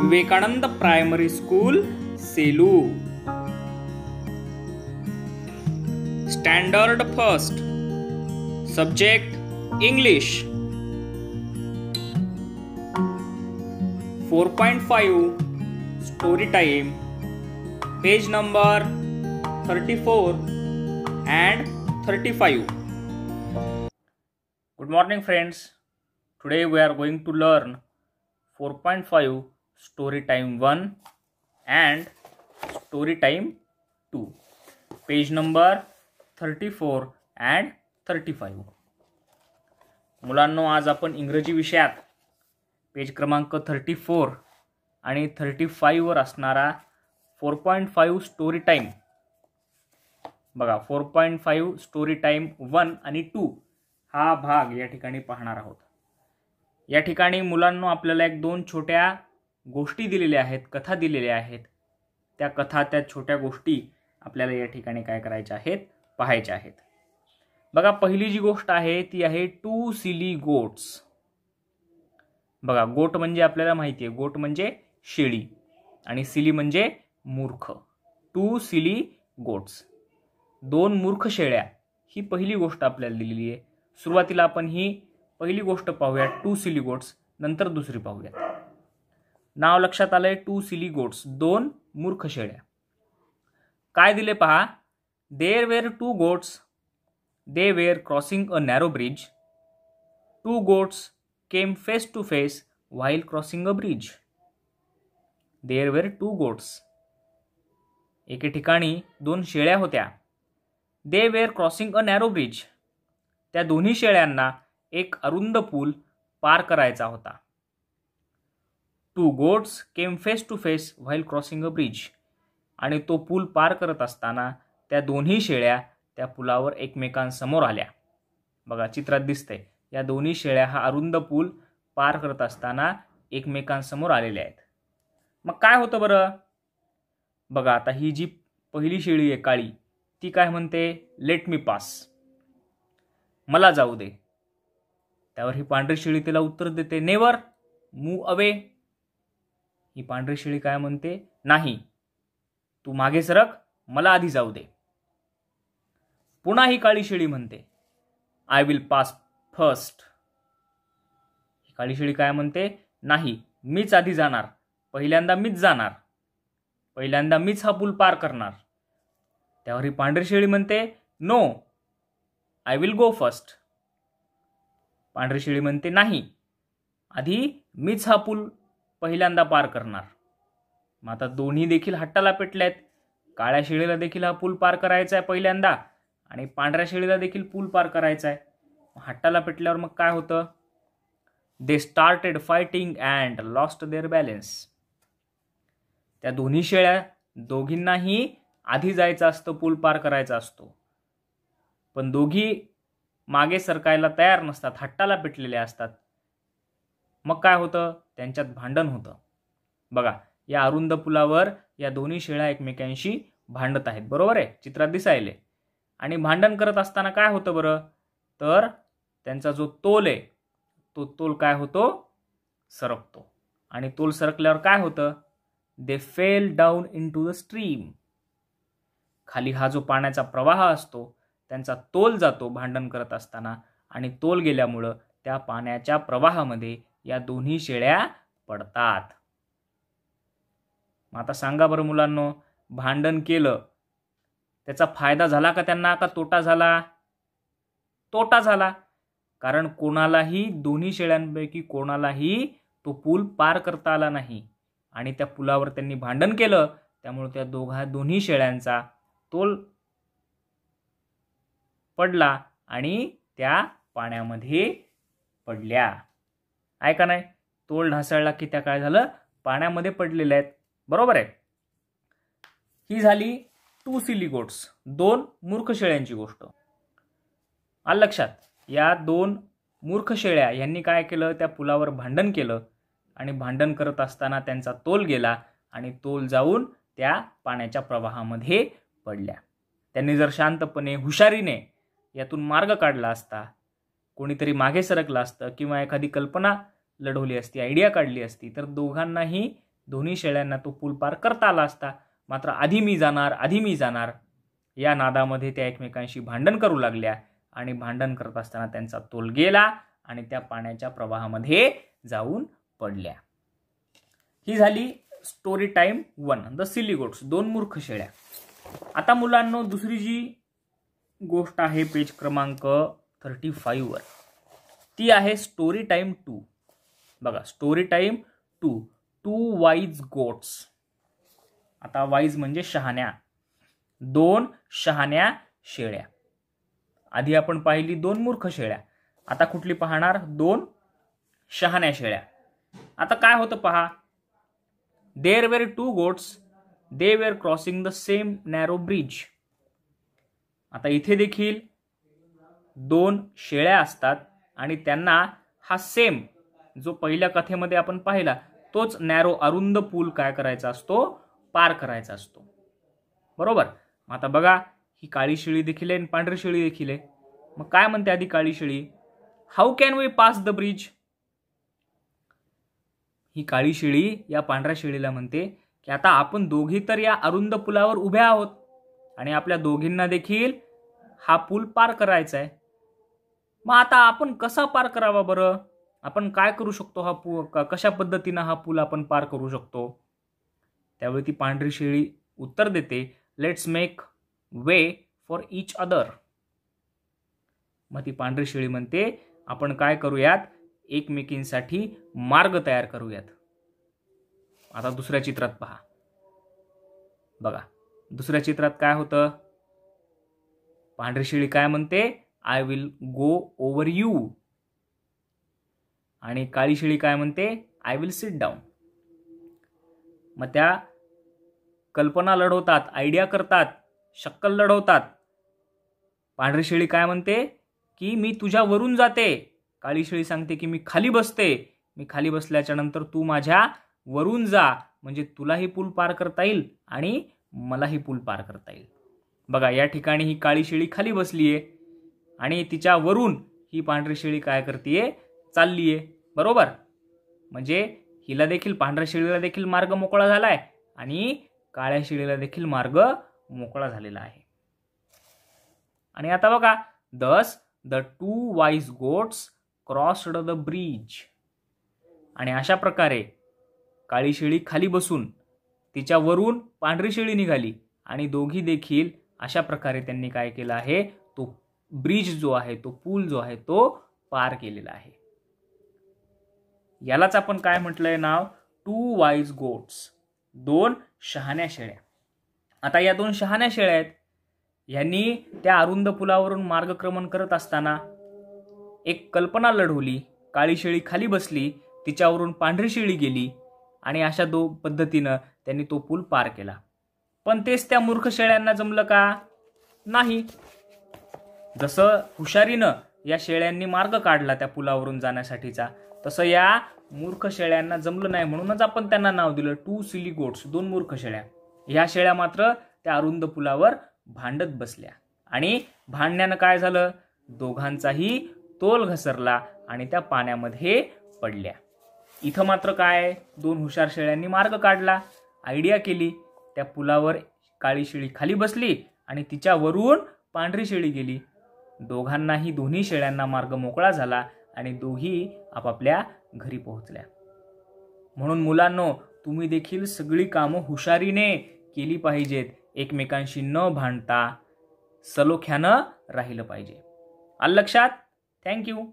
Vivekananda primary school Selu standard first subject English 4.5 story time page number 34 and 35 good morning friends today we are going to learn 4.5 story time one and story time two page number thirty four and thirty five मुलांनो आज आपण इंग्रजी विषयात पेज क्रमांक thirty four आणि thirty फाईव्हवर असणारा four point five story time बघा four point five story time one आणि टू हा भाग या ठिकाणी पाहणार आहोत या ठिकाणी मुलांना आपल्याला एक दोन छोट्या गोष्टी दिलेल्या आहेत कथा दिलेल्या आहेत त्या कथा त्या छोट्या गोष्टी आपल्याला या ठिकाणी काय करायच्या आहेत पाहायच्या आहेत बघा पहिली जी गोष्ट आहे ती आहे टू सिली गोट्स बघा गोट म्हणजे आपल्याला माहिती आहे गोट म्हणजे शेळी आणि सिली म्हणजे मूर्ख टू सिली गोट्स दोन मूर्ख शेळ्या ही पहिली गोष्ट आपल्याला दिलेली आहे सुरुवातीला आपण ही पहिली गोष्ट पाहूया टू सिली गोट्स नंतर दुसरी पाहूया नाव लक्षात आलंय टू सिली गोट्स दोन मूर्ख शेळ्या काय दिले पहा there were two goats they were crossing a narrow bridge two goats came face to face while crossing a bridge there were two goats एके ठिकाणी दोन शेळ्या होत्या they were crossing a narrow bridge त्या दोन्ही शेळ्यांना एक अरुंद पूल पार करायचा होता two goats came face to face while crossing a bridge आणि तो पूल पार करत असताना त्या दोन्ही शेळ्या त्या पुलावर एकमेकांसमोर आल्या बघा चित्रात दिसतंय या दोन्ही शेळ्या हा अरुंद पूल पार करत असताना एकमेकांसमोर आलेल्या आहेत मग काय होतं बरं बघा आता ही जी पहिली शेळी आहे काळी ती काय म्हणते लेट मी पास मला जाऊ दे त्यावर ही पांढरी शेळी तिला उत्तर देते नेवर मूव अवे ही पांढरी शेळी काय म्हणते नाही तू मागे सरक मला आधी जाऊ दे पुन्हा ही काळी शेळी म्हणते आय विल पास फर्स्ट ही काळी शेळी काय म्हणते नाही मीच आधी जाणार पहिल्यांदा मीच जाणार पहिल्यांदा मीच हा पूल पार करणार त्यावर ही पांढरी शेळी म्हणते no I will go first पांढरी शेळी म्हणते नाही आधी मीच हा पूल पहिल्यांदा पार करणार मग आता दोन्ही देखील हट्टाला पेटले आहेत काळ्या शिळेला देखील हा पूल पार करायचा आहे पहिल्यांदा आणि पांढऱ्या शेळीला देखील पूल पार करायचा आहे हट्टाला पेटल्यावर मग काय होतं they started fighting and lost their balance त्या दोन्ही शेळ्या दोघींनाही आधी जायचं असतं पूल पार करायचा असतो पण दोघी मागे सरकायला तयार नसतात हट्टाला पेटलेल्या असतात मग काय होतं त्यांच्यात भांडण होतं बघा या अरुंद पुलावर या दोन्ही शेळ्या एकमेकांशी भांडत आहेत बरोबर आहे चित्रात दिसायले आणि भांडण करत असताना काय होतं बरं तर त्यांचा जो तोल आहे तो तोल काय होतो सरकतो आणि तोल सरकल्यावर काय होतं they fell down into the stream खाली हा जो पाण्याचा प्रवाह असतो त्यांचा तोल जातो भांडण करत असताना आणि तोल गेल्यामुळं त्या पाण्याच्या प्रवाहामध्ये या दोन्ही शेळ्या पडतात मग आता सांगा बरं मुलांनो भांडण केलं त्याचा फायदा झाला का त्यांना का तोटा झाला तोटा झाला कारण कोणालाही दोन्ही शेळ्यांपैकी कोणालाही तो पूल पार करता आला नाही आणि त्या पुलावर त्यांनी भांडण केलं त्यामुळे त्या दोघा दोन्ही शेळ्यांचा तोल पडला आणि त्या पाण्यामध्ये पडल्या ऐका नाही तोल ढासळला की त्या काय झालं पाण्यामध्ये पडलेल्या आहेत बरोबर आहे ही झाली टू सिली गोट्स दोन मूर्ख शेळ्यांची गोष्ट आल लक्षात या दोन मूर्ख शेळ्या यांनी काय केलं त्या पुलावर भांडण केलं आणि भांडण करत असताना त्यांचा तोल गेला आणि तोल जाऊन त्या पाण्याच्या प्रवाहामध्ये पडल्या त्यांनी जर शांतपणे हुशारीने यातून मार्ग काढला असता कोणीतरी मागे सरकलं असतं किंवा एखादी कल्पना लढवली असती आयडिया काढली असती तर दोघांनाही दोन्ही शेळ्यांना तो पूल पार करता आला असता मात्र आधी मी जाणार आधी मी जाणार या नादामध्ये त्या एकमेकांशी भांडण करू लागल्या आणि भांडण करत असताना त्यांचा तोल गेला आणि त्या पाण्याच्या प्रवाहामध्ये जाऊन पडल्या ही झाली story time one the silly goats दोन मूर्ख शेळ्या आता मुलांना दुसरी जी गोष्ट आहे पेज क्रमांक थर्टी फाईव्हवर ती आहे स्टोरी टाईम टू बघा story time two two wise goats आता वाईज म्हणजे शहाण्या दोन शहाण्या शेळ्या आधी आपण पाहिली दोन मूर्ख शेळ्या आता कुठली पाहणार दोन शहाण्या शेळ्या आता काय होतं पहा there were two goats they were crossing the same narrow bridge आता इथे देखील दोन शेळ्या असतात आणि त्यांना हा सेम जो पहिल्या कथेमध्ये आपण पाहिला तोच नॅरो अरुंद पूल काय करायचा असतो पार करायचा असतो बरोबर मग आता बघा ही काळी शिळी देखील आहे पांढरी शिळी देखील आहे मग काय म्हणते आधी काळी शिळी how can we pass the bridge ही काळी शिळी या पांढऱ्या शिळीला म्हणते की आता आपण दोघी तर या अरुंद पुलावर उभ्या आहोत आणि आपल्या दोघींना देखील हा पूल पार करायचा आहे मग आता आपण कसा पार करावा बरं आपण काय करू शकतो हा पू कशा पद्धतीनं हा पूल आपण पार करू शकतो त्यावेळी ती पांढरी शेळी उत्तर देते let's make way for each other मग ती पांढरी शेळी म्हणते आपण काय करूयात एकमेकींसाठी मार्ग तयार करूयात आता दुसऱ्या चित्रात पहा बघा दुसऱ्या चित्रात काय होतं पांढरी शेळी काय म्हणते I will go over you आणि काळी शिळी काय म्हणते आय विल सिट डाऊन मग त्या कल्पना लढवतात आयडिया करतात शक्कल लढवतात पांढरी शिळी काय म्हणते की मी तुझ्या वरून जाते काळी शिळी सांगते की मी खाली बसते मी खाली बसल्याच्या नंतर तू माझ्या वरून जा म्हणजे तुलाही पूल पार करता येईल आणि मलाही पूल पार करता येईल बघा या ठिकाणी ही काळी शिळी खाली बसली आहे आणि तिच्यावरून ही पांढरी शेळी काय करते चालली बरोबर म्हणजे हिला देखील पांढऱ्या शेळीला देखील मार्ग मोकळा झाला आहे आणि काळ्या शेळीला देखील मार्ग मोकळा झालेला आहे आणि आता बघा thus the two wise goats crossed the bridge आणि अशा प्रकारे काळी शेळी खाली बसून तिच्यावरून पांढरी शेळी निघाली आणि दोघी देखील अशा प्रकारे त्यांनी काय केलं आहे तो ब्रिज जो आहे तो पूल जो आहे तो पार केलेला आहे यालाच आपण काय म्हटलंय नाव टू वाईज गोट्स दोन शहाण्या शेळ्या आता या दोन शहाण्या शेळ्या आहेत यांनी त्या अरुंद पुलावरून मार्गक्रमण करत असताना एक कल्पना लढवली काळी शेळी खाली बसली तिच्यावरून पांढरी शेळी गेली आणि अशा दो पद्धतीनं त्यांनी तो पूल पार केला पण तेच त्या मूर्ख शेळ्यांना जमलं का नाही जसं हुशारीनं या शेळ्यांनी मार्ग काढला त्या पुलावरून जाण्यासाठीचा तसं या मूर्ख शेळ्यांना जमलं नाही म्हणूनच आपण त्यांना नाव दिलं टू सिली गोट्स दोन मूर्ख शेळ्या ह्या शेळ्या मात्र त्या अरुंद पुलावर भांडत बसल्या आणि भांडण्यानं काय झालं दोघांचाही तोल घसरला आणि त्या पाण्यामध्ये पडल्या इथं मात्र काय दोन हुशार शेळ्यांनी मार्ग काढला आयडिया केली त्या पुलावर काळी शेळी खाली बसली आणि तिच्यावरून पांढरी शेळी गेली दोघांनाही दोन्ही शेळ्यांना मार्ग मोकळा झाला आणि दोघी आपापल्या घरी पोहोचल्या म्हणून मुलांनो तुम्ही देखील सगळी कामं हुशारीने केली पाहिजेत एकमेकांशी न भांडता सलोख्यानं राहिलं पाहिजे आल लक्षात थँक्यू